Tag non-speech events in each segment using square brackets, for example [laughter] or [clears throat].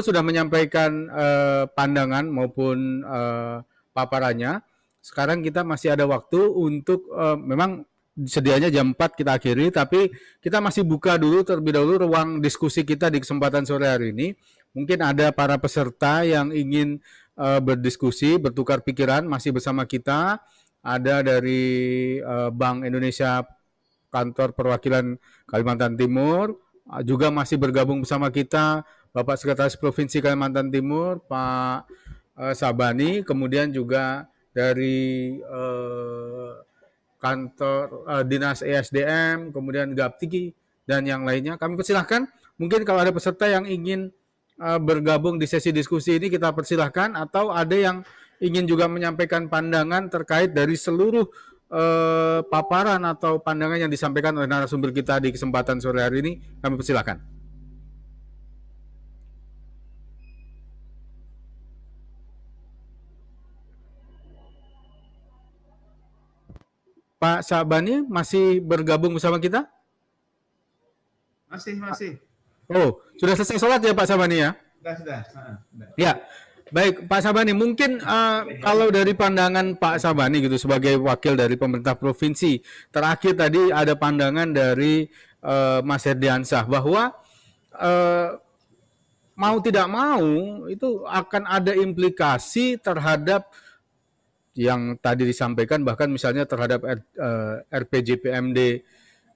tersebut sudah menyampaikan eh, pandangan maupun eh, paparannya. Sekarang kita masih ada waktu untuk eh, memang sedianya jam 4 kita akhiri, tapi kita masih buka dulu terlebih dahulu ruang diskusi kita di kesempatan sore hari ini. Mungkin ada para peserta yang ingin eh, berdiskusi, bertukar pikiran masih bersama kita. Ada dari eh, Bank Indonesia Kantor Perwakilan Kalimantan Timur juga masih bergabung bersama kita Bapak Sekretaris Provinsi Kalimantan Timur Pak uh, Sabani, kemudian juga dari uh, kantor uh, dinas ESDM, kemudian Gaptiki dan yang lainnya. Kami persilahkan mungkin kalau ada peserta yang ingin uh, bergabung di sesi diskusi ini kita persilahkan atau ada yang ingin juga menyampaikan pandangan terkait dari seluruh eh, paparan atau pandangan yang disampaikan oleh narasumber kita di kesempatan sore hari ini, kami persilahkan. Pak Sabani masih bergabung bersama kita? Masih, masih. Oh, oh sudah selesai sholat ya Pak Sabani ya? Sudah, sudah. Ya, Baik, Pak Sabani, mungkin uh, kalau dari pandangan Pak Sabani gitu sebagai wakil dari pemerintah provinsi, terakhir tadi ada pandangan dari uh, Mas Herdiansah bahwa uh, mau tidak mau itu akan ada implikasi terhadap yang tadi disampaikan bahkan misalnya terhadap R, uh, eh, RPJPMD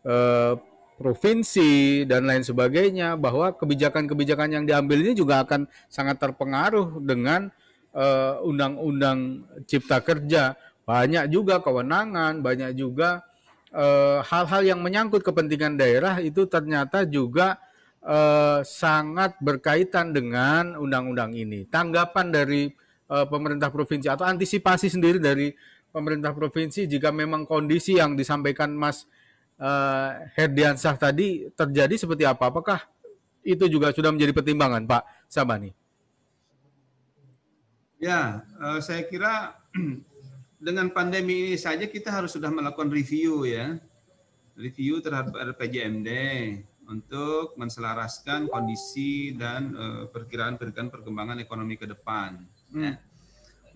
eh, provinsi dan lain sebagainya bahwa kebijakan-kebijakan yang diambil ini juga akan sangat terpengaruh dengan eh, undang-undang cipta kerja banyak juga kewenangan banyak juga hal-hal yang menyangkut kepentingan daerah itu ternyata juga sangat berkaitan dengan undang-undang ini tanggapan dari Eh, pemerintah provinsi atau antisipasi sendiri dari pemerintah provinsi jika memang kondisi yang disampaikan Mas uh, eh, Herdiansyah tadi terjadi seperti apa? Apakah itu juga sudah menjadi pertimbangan Pak Sabani? Ya, uh, saya kira [clears throat] dengan pandemi ini saja kita harus sudah melakukan review ya. Review terhadap RPJMD untuk menselaraskan kondisi dan perkiraan-perkiraan perkembangan ekonomi ke depan. Ya.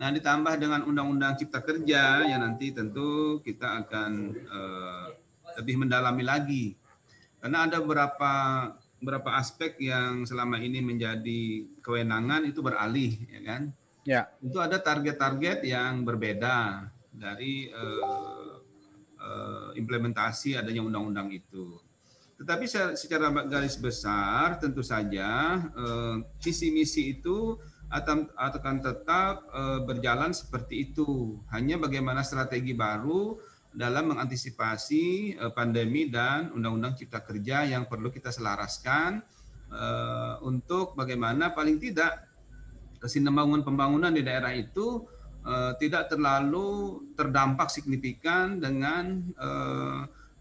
Nah, ditambah dengan undang-undang cipta kerja ya nanti tentu kita akan uh, lebih mendalami lagi. Karena ada beberapa beberapa aspek yang selama ini menjadi kewenangan itu beralih ya kan. Ya. Itu ada target-target yang berbeda dari uh, uh, implementasi adanya undang-undang itu. Tetapi secara garis besar tentu saja uh, visi misi itu akan tetap eh, berjalan seperti itu. Hanya bagaimana strategi baru dalam mengantisipasi eh, pandemi dan Undang-Undang Cipta Kerja yang perlu kita selaraskan eh, untuk bagaimana paling tidak kesinambungan pembangunan di daerah itu tidak terlalu terdampak signifikan dengan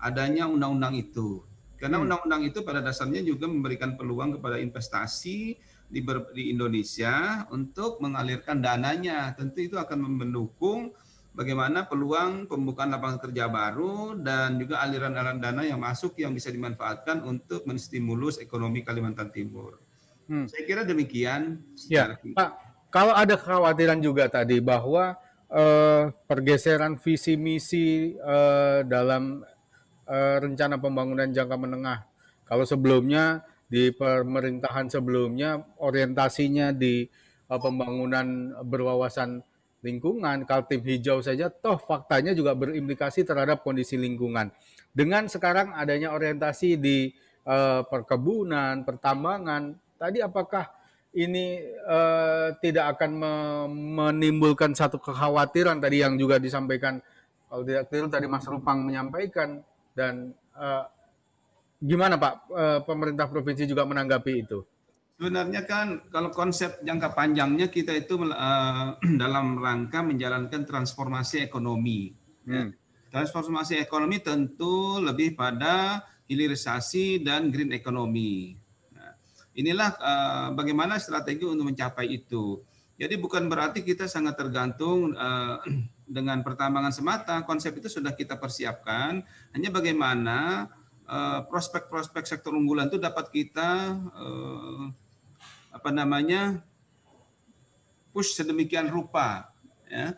adanya undang-undang itu. Karena hmm. undang-undang itu pada dasarnya juga memberikan peluang kepada investasi di, ber, di Indonesia untuk mengalirkan dananya. Tentu itu akan mendukung bagaimana peluang pembukaan lapangan kerja baru dan juga aliran-aliran dana yang masuk yang bisa dimanfaatkan untuk menstimulus ekonomi Kalimantan Timur. Hmm. Saya kira demikian. Ya, Pak, kalau ada kekhawatiran juga tadi bahwa eh, pergeseran visi misi eh, dalam eh, rencana pembangunan jangka menengah, kalau sebelumnya di pemerintahan sebelumnya orientasinya di uh, pembangunan berwawasan lingkungan, kaltim hijau saja, toh faktanya juga berimplikasi terhadap kondisi lingkungan. Dengan sekarang adanya orientasi di uh, perkebunan, pertambangan, tadi apakah ini uh, tidak akan me menimbulkan satu kekhawatiran tadi yang juga disampaikan kalau tidak tadi Mas Rupang menyampaikan dan Gimana Pak e, pemerintah provinsi juga menanggapi itu? Sebenarnya kan kalau konsep jangka panjangnya kita itu e, [clears throat] dalam rangka menjalankan transformasi ekonomi. Ya. Hmm. Transformasi ekonomi tentu lebih pada hilirisasi dan green ekonomi ya. inilah e, bagaimana strategi untuk mencapai itu. Jadi bukan berarti kita sangat tergantung [clears throat] dengan pertambangan semata. Konsep itu sudah kita persiapkan. Hanya bagaimana Eh, prospek-prospek uh, sektor unggulan itu dapat kita uh, apa namanya push sedemikian rupa ya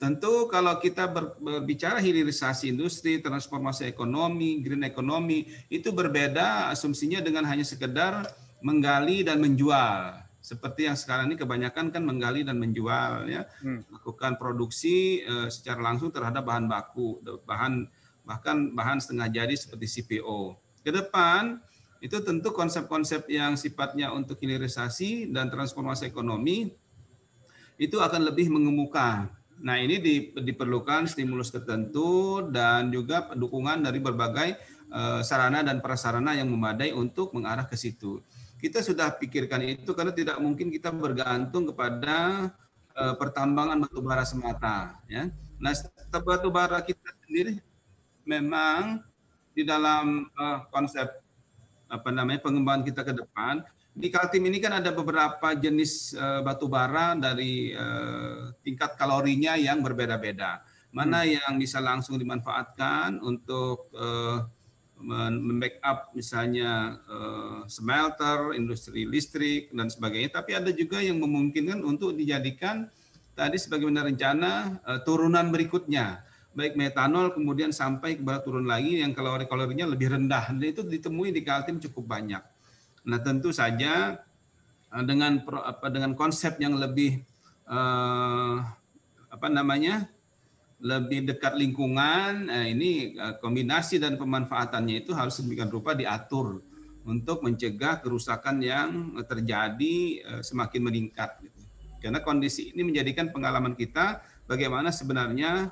tentu kalau kita berbicara hilirisasi industri transformasi ekonomi green ekonomi itu berbeda asumsinya dengan hanya sekedar menggali dan menjual seperti yang sekarang ini kebanyakan kan menggali dan menjual ya hmm. melakukan produksi eh, secara langsung terhadap bahan baku bahan bahkan bahan setengah jadi seperti CPO. Ke depan itu tentu konsep-konsep yang sifatnya untuk hilirisasi dan transformasi ekonomi itu akan lebih mengemuka. Nah ini diperlukan stimulus tertentu dan juga dukungan dari berbagai eh, sarana dan prasarana yang memadai untuk mengarah ke situ. Kita sudah pikirkan itu karena tidak mungkin kita bergantung kepada eh, pertambangan batubara semata. Ya. Nah, batubara kita sendiri memang di dalam uh, konsep apa namanya pengembangan kita ke depan di Kaltim ini kan ada beberapa jenis uh, batu bara dari uh, tingkat kalorinya yang berbeda-beda. Mana hmm. yang bisa langsung dimanfaatkan untuk uh, membackup misalnya uh, smelter, industri listrik dan sebagainya. Tapi ada juga yang memungkinkan untuk dijadikan tadi sebagai rencana uh, turunan berikutnya baik metanol kemudian sampai kepada turun lagi yang kalori-kalorinya lebih rendah dan itu ditemui di Kaltim cukup banyak. Nah tentu saja eh, dengan dengan konsep yang lebih eh, apa namanya lebih dekat lingkungan eh, ini eh, kombinasi dan pemanfaatannya itu harus sedemikian rupa diatur untuk mencegah kerusakan yang terjadi eh, semakin meningkat. Gitu. Karena kondisi ini menjadikan pengalaman kita bagaimana sebenarnya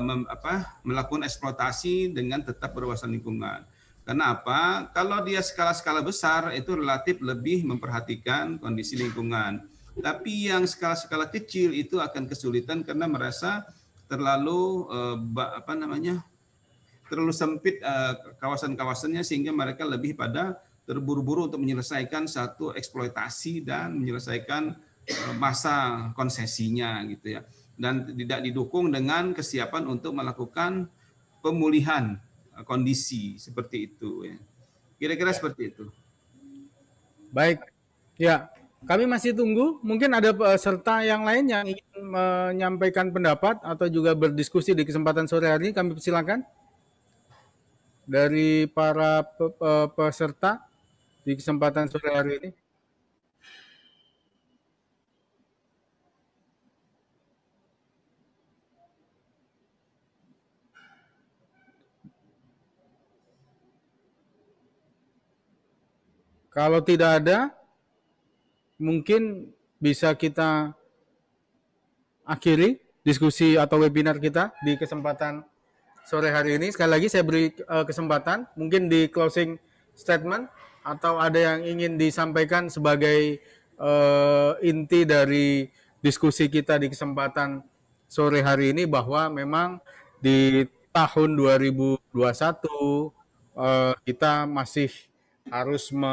mem, apa, melakukan eksploitasi dengan tetap berwawasan lingkungan. Kenapa? Kalau dia skala-skala besar itu relatif lebih memperhatikan kondisi lingkungan. Tapi yang skala-skala kecil itu akan kesulitan karena merasa terlalu uh, apa namanya? terlalu sempit uh, kawasan-kawasannya sehingga mereka lebih pada terburu-buru untuk menyelesaikan satu eksploitasi dan menyelesaikan eh, masa konsesinya gitu ya dan tidak didukung dengan kesiapan untuk melakukan pemulihan eh, kondisi seperti itu ya. Kira-kira ya. seperti itu. Baik. Ya, kami masih tunggu mungkin ada peserta eh, yang lain yang ingin menyampaikan pendapat atau juga berdiskusi di kesempatan sore hari ini. kami persilakan. Dari para eh, peserta di kesempatan sore hari ini. Kalau tidak ada, mungkin bisa kita akhiri diskusi atau webinar kita di kesempatan sore hari ini. Sekali lagi saya beri eh, kesempatan mungkin di closing statement atau ada yang ingin disampaikan sebagai uh, inti dari diskusi kita di kesempatan sore hari ini bahwa memang di tahun 2021 uh, eh, kita masih harus me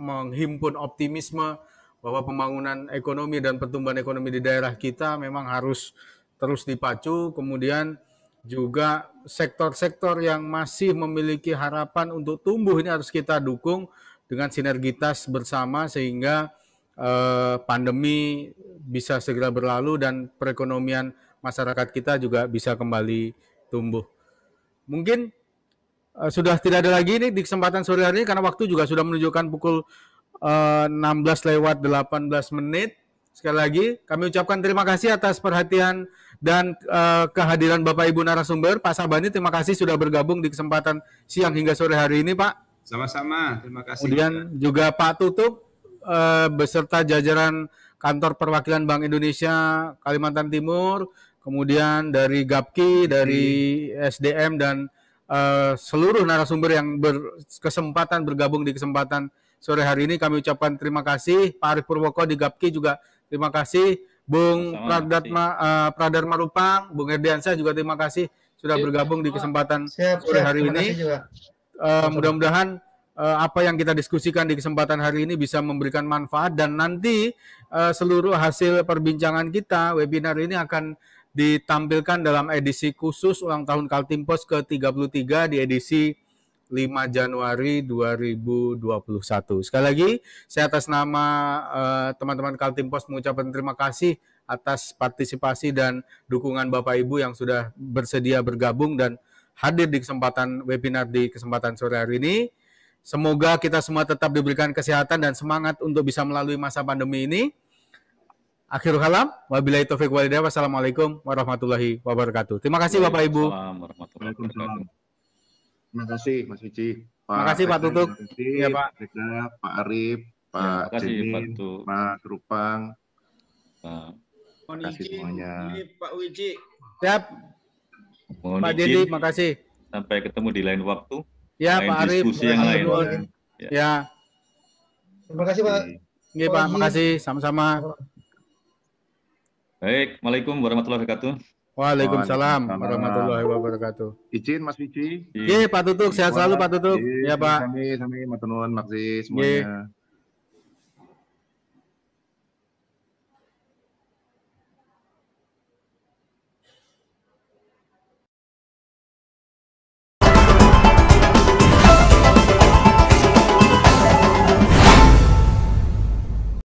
menghimpun optimisme bahwa pembangunan ekonomi dan pertumbuhan ekonomi di daerah kita memang harus terus dipacu, kemudian juga sektor-sektor yang masih memiliki harapan untuk tumbuh ini harus kita dukung dengan sinergitas bersama sehingga eh, pandemi bisa segera berlalu dan perekonomian masyarakat kita juga bisa kembali tumbuh. Mungkin Eh, sudah tidak ada lagi nih di kesempatan sore hari ini karena waktu juga sudah menunjukkan pukul uh, eh, 16 lewat 18 menit. Sekali lagi kami ucapkan terima kasih atas perhatian dan uh, kehadiran Bapak Ibu narasumber. Pak Sabani terima kasih sudah bergabung di kesempatan siang hingga sore hari ini, Pak. Sama-sama, terima kasih. Kemudian juga Pak Tutup uh, beserta jajaran kantor perwakilan Bank Indonesia Kalimantan Timur, kemudian dari Gapki, dari SDM dan Eh, seluruh narasumber yang berkesempatan bergabung di kesempatan sore hari ini kami ucapkan terima kasih Pak Arif Purwoko di Gapki juga terima kasih Bung Pradatma uh, eh, Pradarma Rupang Bung Erdiansyah juga terima kasih sudah siap. bergabung di kesempatan siap, sore hari ini uh, mudah-mudahan apa yang kita diskusikan di kesempatan hari ini bisa memberikan manfaat dan nanti uh, seluruh hasil perbincangan kita webinar ini akan ditampilkan dalam edisi khusus ulang tahun Kaltimpos ke-33 di edisi 5 Januari 2021. Sekali lagi, saya atas nama eh, teman-teman uh, Kaltimpos mengucapkan terima kasih atas partisipasi dan dukungan Bapak Ibu yang sudah bersedia bergabung dan hadir di kesempatan webinar di kesempatan sore hari ini. Semoga kita semua tetap diberikan kesehatan dan semangat untuk bisa melalui masa pandemi ini Akhir kalam, wabillahi taufiq walhidayah. Wassalamualaikum warahmatullahi wabarakatuh. Terima kasih Bapak Ibu. Terima kasih Mas Wici. Terima kasih Pak Tutuk. Terima iya, Pak. Reka, Pak Arif, ya, Pak ya, Jenin, Pak, Pak Rupang. Terima kasih semuanya. Pak Wiji. Siap. Mohon Pak Dedi, kasih. Sampai ketemu di lain waktu. Ya, lain Pak Arif. Diskusi yang lain. Ya. ya. Terima kasih Pak. Iya Pak, makasih. Sama-sama. Baik, Assalamualaikum warahmatullahi wabarakatuh. Waalaikumsalam warahmatullahi wabarakatuh. Izin Mas Wici. Iya, Pak Tutuk sehat selalu Pak Tutuk. Iya, Pak. kami, sami matur Maksi, semuanya. Ye.